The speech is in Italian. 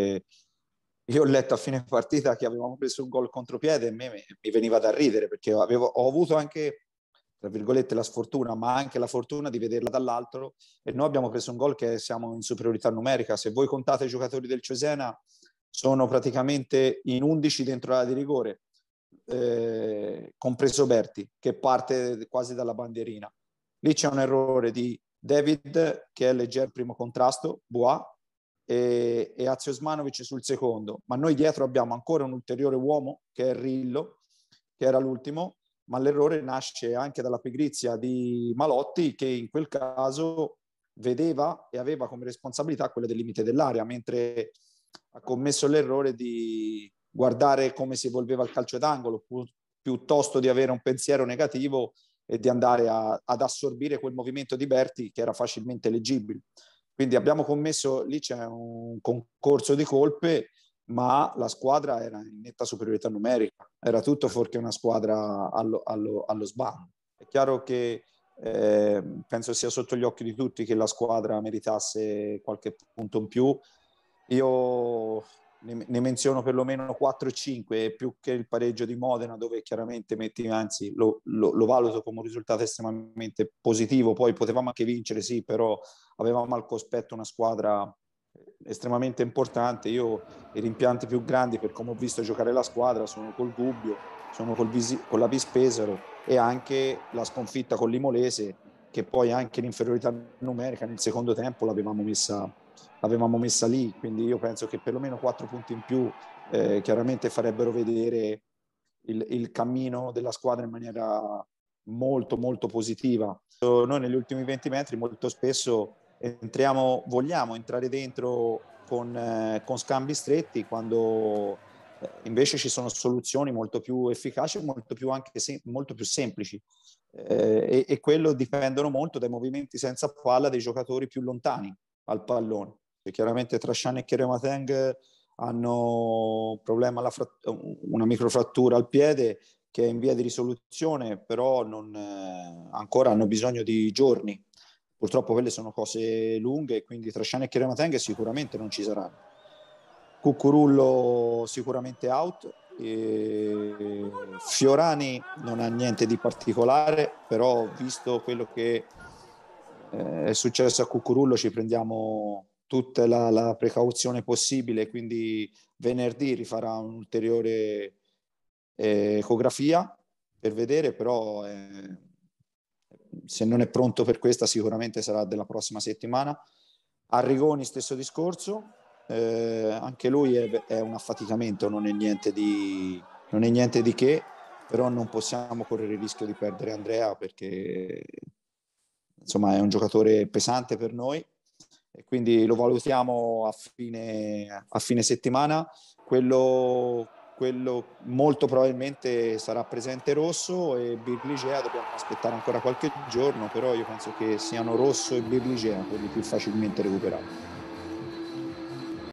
io ho letto a fine partita che avevamo preso un gol contropiede e me, me, mi veniva da ridere perché avevo, ho avuto anche, tra virgolette, la sfortuna, ma anche la fortuna di vederla dall'altro e noi abbiamo preso un gol che siamo in superiorità numerica. Se voi contate i giocatori del Cesena, sono praticamente in 11 dentro l'area di rigore, eh, compreso Berti, che parte quasi dalla bandierina. Lì c'è un errore di David, che è leggero primo contrasto, Bois, e, e Azio Smanovic sul secondo, ma noi dietro abbiamo ancora un ulteriore uomo che è Rillo, che era l'ultimo, ma l'errore nasce anche dalla pigrizia di Malotti che in quel caso vedeva e aveva come responsabilità quella del limite dell'area, mentre ha commesso l'errore di guardare come si evolveva il calcio d'angolo pi- piuttosto di avere un pensiero negativo e di andare a, ad assorbire quel movimento di Berti che era facilmente leggibile. Quindi abbiamo commesso, lì c'è un concorso di colpe, ma la squadra era in netta superiorità numerica, era tutto fuorché una squadra allo, allo, allo sbando. È chiaro che eh, penso sia sotto gli occhi di tutti che la squadra meritasse qualche punto in più. Io ne, ne menziono perlomeno 4-5 o più che il pareggio di Modena dove chiaramente metti, anzi lo, lo, lo, valuto come un risultato estremamente positivo, poi potevamo anche vincere sì, però avevamo al cospetto una squadra estremamente importante, io i rimpianti più grandi per come ho visto giocare la squadra sono col Gubbio, sono col Visi, con la Vispesaro e anche la sconfitta con l'Imolese che poi anche l'inferiorità numerica nel secondo tempo l'avevamo messa l'avevamo messa lì, quindi io penso che perlomeno quattro punti in più eh, chiaramente farebbero vedere il, il, cammino della squadra in maniera molto molto positiva. Noi negli ultimi 20 metri molto spesso entriamo, vogliamo entrare dentro con, eh, con scambi stretti quando eh, invece ci sono soluzioni molto più efficaci, molto molto più semplici eh, e, e quello dipendono molto dai movimenti senza palla dei giocatori più lontani al pallone. Cioè, chiaramente Trasciani e Keremateng hanno un problema frat- una microfrattura al piede che è in via di risoluzione, però non, eh, ancora hanno bisogno di giorni. Purtroppo quelle sono cose lunghe, quindi Trasciani e Keremateng sicuramente non ci saranno. Cucurullo sicuramente out, Fiorani non ha niente di particolare, però visto quello che eh, è successo a Cucurullo, ci prendiamo tutta la, la, precauzione possibile, quindi venerdì rifarà un'ulteriore eh, ecografia per vedere, però eh, se non è pronto per questa sicuramente sarà della prossima settimana. Arrigoni stesso discorso, eh, anche lui è, è, un affaticamento, non è, niente di, non è niente di che, però non possiamo correre il rischio di perdere Andrea perché insomma è un giocatore pesante per noi e quindi lo valutiamo a fine, a fine settimana. Quello, quello, molto probabilmente sarà presente rosso e Birligea dobbiamo aspettare ancora qualche giorno, però io penso che siano rosso e Birligea quelli più facilmente recuperati.